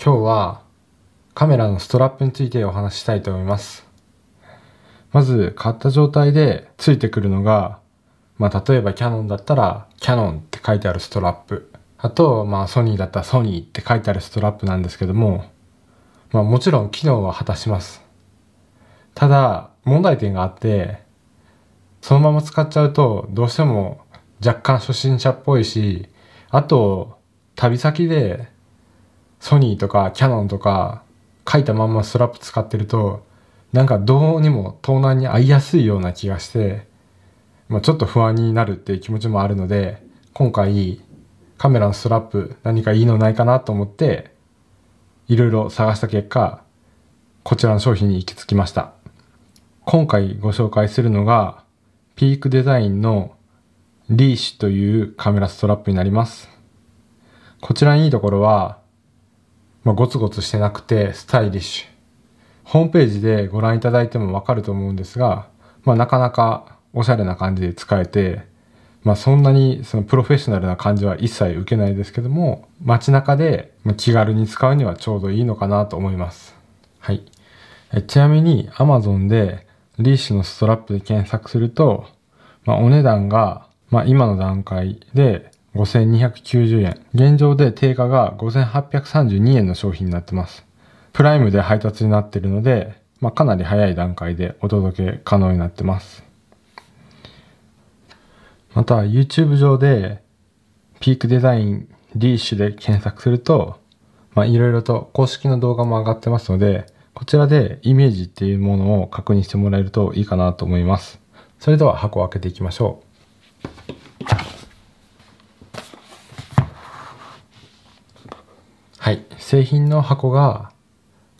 今日はカメラのストラップについてお話ししたいと思います。まず買った状態でついてくるのが、まあ、例えばキャノンだったらキャノンって書いてあるストラップ。あと、まあソニーだったらソニーって書いてあるストラップなんですけども、まあもちろん機能は果たします。ただ問題点があって、そのまま使っちゃうとどうしても若干初心者っぽいし、あと旅先でソニーとかキャノンとか書いたまんまスラップ使ってるとなんかどうにも盗難に合いやすいような気がして、まあ、ちょっと不安になるっていう気持ちもあるので今回カメラのスラップ何かいいのないかなと思っていろいろ探した結果こちらの商品に行き着きました今回ご紹介するのがピークデザインのリーシュというカメラストラップになりますこちらのいいところはまあ、ゴツゴツしてなくてスタイリッシュ。ホームページでご覧いただいてもわかると思うんですが、まあ、なかなかおしゃれな感じで使えて、まあ、そんなにそのプロフェッショナルな感じは一切受けないですけども、街中で気軽に使うにはちょうどいいのかなと思います。はい。ちなみに Amazon でリーシュのストラップで検索すると、まあ、お値段が、まあ、今の段階で5290円。現状で定価が5832円の商品になってます。プライムで配達になっているので、まあ、かなり早い段階でお届け可能になってます。また YouTube 上でピークデザインリーシュで検索すると、まあ、いろいろと公式の動画も上がってますので、こちらでイメージっていうものを確認してもらえるといいかなと思います。それでは箱を開けていきましょう。製品の箱が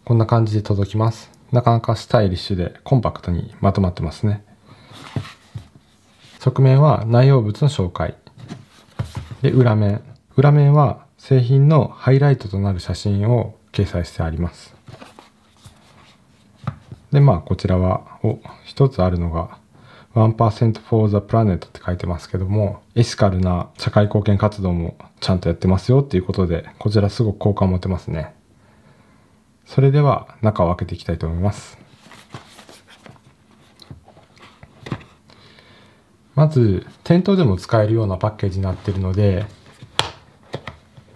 こんな感じで届きます。なかなかスタイリッシュでコンパクトにまとまってますね。側面は内容物の紹介。で、裏面。裏面は製品のハイライトとなる写真を掲載してあります。で、まあ、こちらは、お、一つあるのが、1% for the planet って書いてますけども、エシカルな社会貢献活動もちゃんとやってますよっていうことで、こちらすごく好感持てますね。それでは中を開けていきたいと思います。まず、店頭でも使えるようなパッケージになっているので、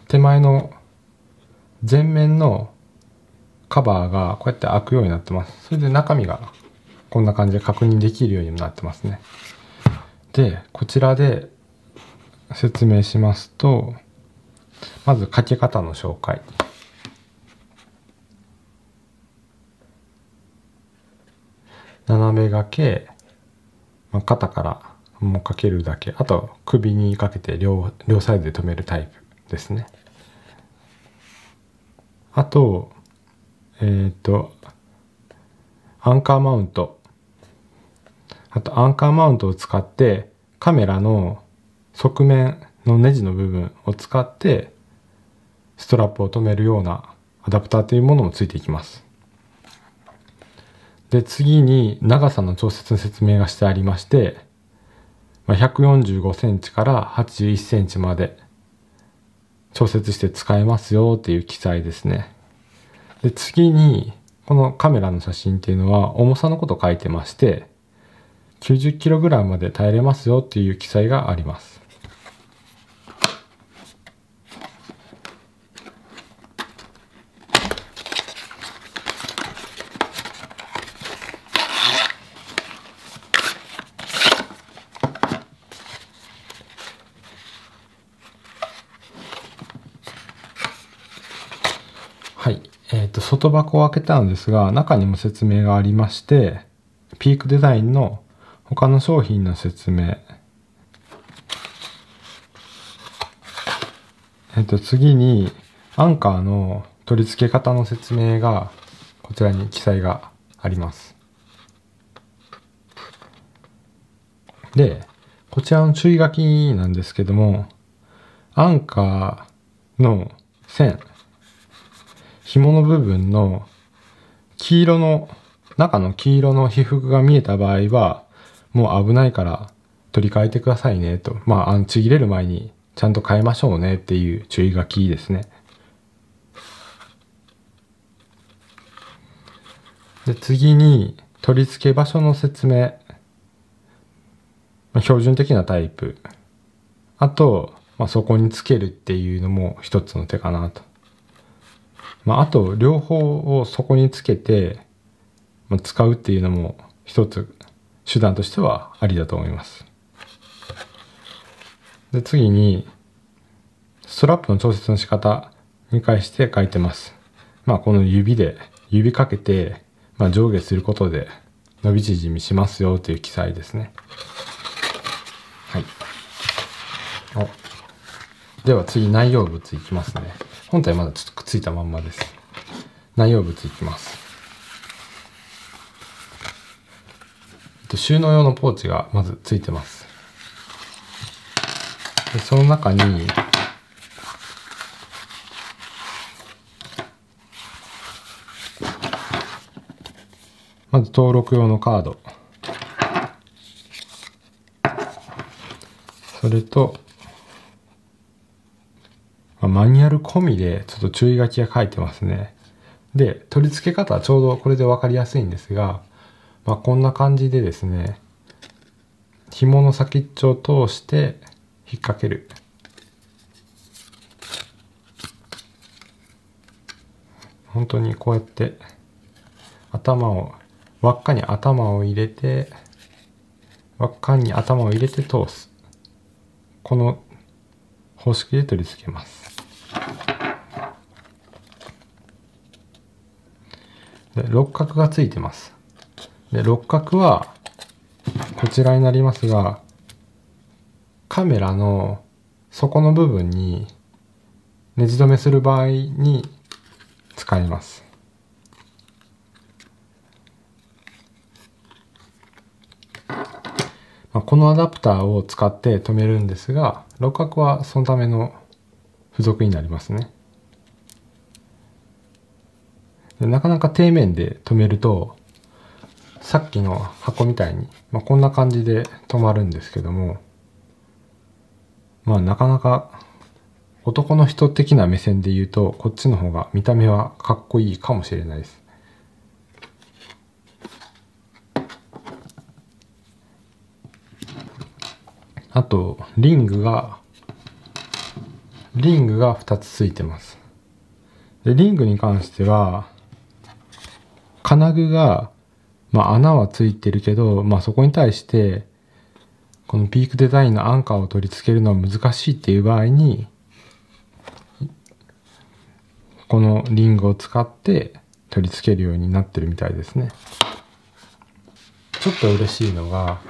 手前の前面のカバーがこうやって開くようになってます。それで中身がこんな感じで確認できるようになってますね。で、こちらで説明しますと、まず書き方の紹介。斜め掛け、まあ、肩からもうかけるだけ。あと、首にかけて両、両サイドで止めるタイプですね。あと、えっ、ー、と、アンカーマウント。あと、アンカーマウントを使って、カメラの側面のネジの部分を使ってストラップを留めるようなアダプターというものもついていきます。で、次に長さの調節の説明がしてありまして、145センチから81センチまで調節して使えますよっていう記載ですね。で、次に、このカメラの写真っていうのは重さのこと書いてまして、90kg まで耐えれますよっていう記載があります。外箱を開けたのですが、中にも説明がありまして、ピークデザインの他の商品の説明。えっと、次に、アンカーの取り付け方の説明が、こちらに記載があります。で、こちらの注意書きなんですけども、アンカーの線、紐の部分の黄色の、中の黄色の被覆が見えた場合は、もう危ないから取り替えてくださいねと。まあ、あの、ちぎれる前にちゃんと変えましょうねっていう注意書きですね。で、次に取り付け場所の説明。まあ、標準的なタイプ。あと、まあ、そこにつけるっていうのも一つの手かなと。まあ、あと、両方をそこにつけて、まあ、使うっていうのも一つ手段としてはありだと思います。で、次に、ストラップの調節の仕方に関して書いてます。まあ、この指で、指かけて、まあ、上下することで伸び縮みしますよという記載ですね。はい。では次内容物いきますね。本体まだちょっとくっついたまんまです内容物いきます収納用のポーチがまずついてますでその中にまず登録用のカードそれとまあ、マニュアル込みでちょっと注意書きが書いてますね。で、取り付け方はちょうどこれでわかりやすいんですが、まあ、こんな感じでですね、紐の先っちょを通して引っ掛ける。本当にこうやって頭を、輪っかに頭を入れて、輪っかに頭を入れて通す。この方式で取り付けます。で六角がついてます。で六角はこちらになりますがカメラの底の部分にネジ止めする場合に使います。まあ、このアダプターを使って止めるんですが六角はそのための付属になりますね。なかなか底面で止めると、さっきの箱みたいに、まあ、こんな感じで止まるんですけども、まあなかなか男の人的な目線で言うと、こっちの方が見た目はかっこいいかもしれないです。あと、リングが、リングが2つついてます。で、リングに関しては、金具が、まあ、穴はついてるけど、まあ、そこに対して、このピークデザインのアンカーを取り付けるのは難しいっていう場合に、このリングを使って取り付けるようになってるみたいですね。ちょっと嬉しいのが、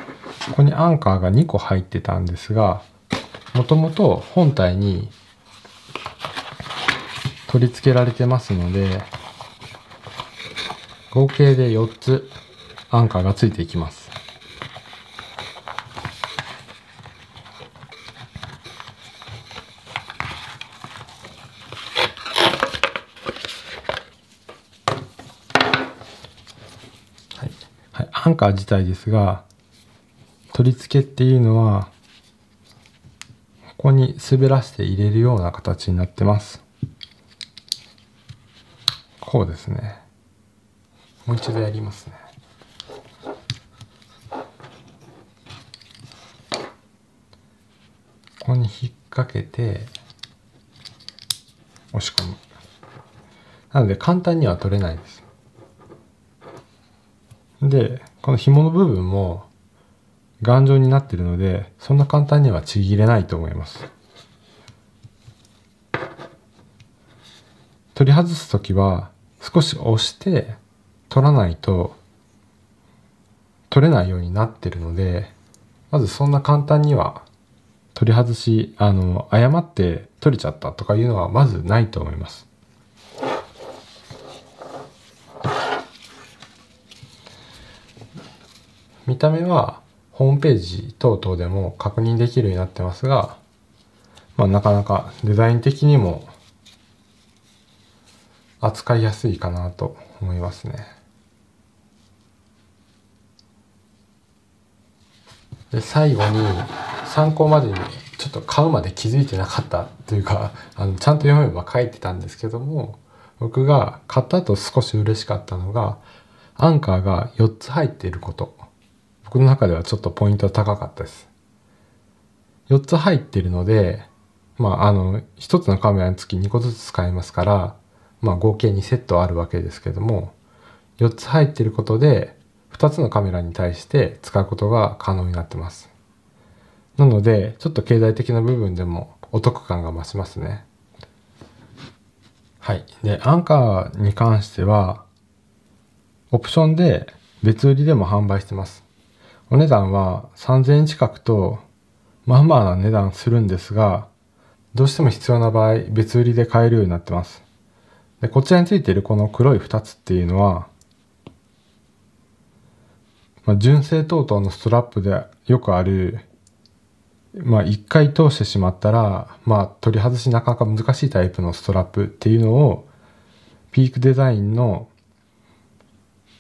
ここにアンカーが2個入ってたんですが、もともと本体に取り付けられてますので、合計で4つアンカーがついていきます。アンカー自体ですが、取り付けっていうのはここに滑らせて入れるような形になってますこうですねもう一度やりますねここに引っ掛けて押し込むなので簡単には取れないですでこの紐の部分も頑丈になってるので、そんな簡単にはちぎれないと思います。取り外す時は少し押して取らないと取れないようになってるので、まずそんな簡単には取り外し、あの、誤って取れちゃったとかいうのはまずないと思います。見た目はホームページ等々でも確認できるようになってますが、まあ、なかなかデザイン的にも扱いやすいかなと思いますね。で最後に参考までにちょっと買うまで気づいてなかったというかあのちゃんと読めば書いてたんですけども僕が買った後少し嬉しかったのがアンカーが4つ入っていること僕の中ではちょっとポイント高かったです。4つ入ってるので、まあ、あの、1つのカメラにつき2個ずつ使えますから、まあ、合計2セットあるわけですけども、4つ入ってることで、2つのカメラに対して使うことが可能になってます。なので、ちょっと経済的な部分でもお得感が増しますね。はい。で、アンカーに関しては、オプションで別売りでも販売してます。お値段は3000円近くと、まあまあな値段するんですが、どうしても必要な場合、別売りで買えるようになってます。で、こちらについているこの黒い2つっていうのは、まあ、純正等々のストラップでよくある、まあ、一回通してしまったら、まあ、取り外しなかなか難しいタイプのストラップっていうのを、ピークデザインの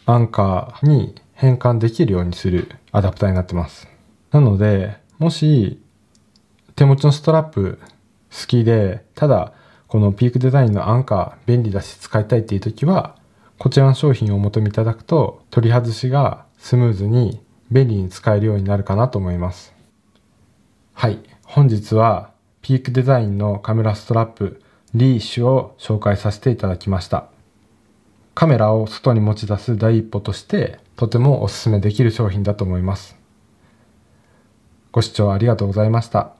アンカーに変換できるようにするアダプターになってます。なので、もし手持ちのストラップ好きで、ただこのピークデザインのアンカー便利だし使いたいっていう時は、こちらの商品をお求めいただくと取り外しがスムーズに便利に使えるようになるかなと思います。はい。本日はピークデザインのカメラストラップリーシュを紹介させていただきました。カメラを外に持ち出す第一歩としてとてもおすすめできる商品だと思います。ご視聴ありがとうございました。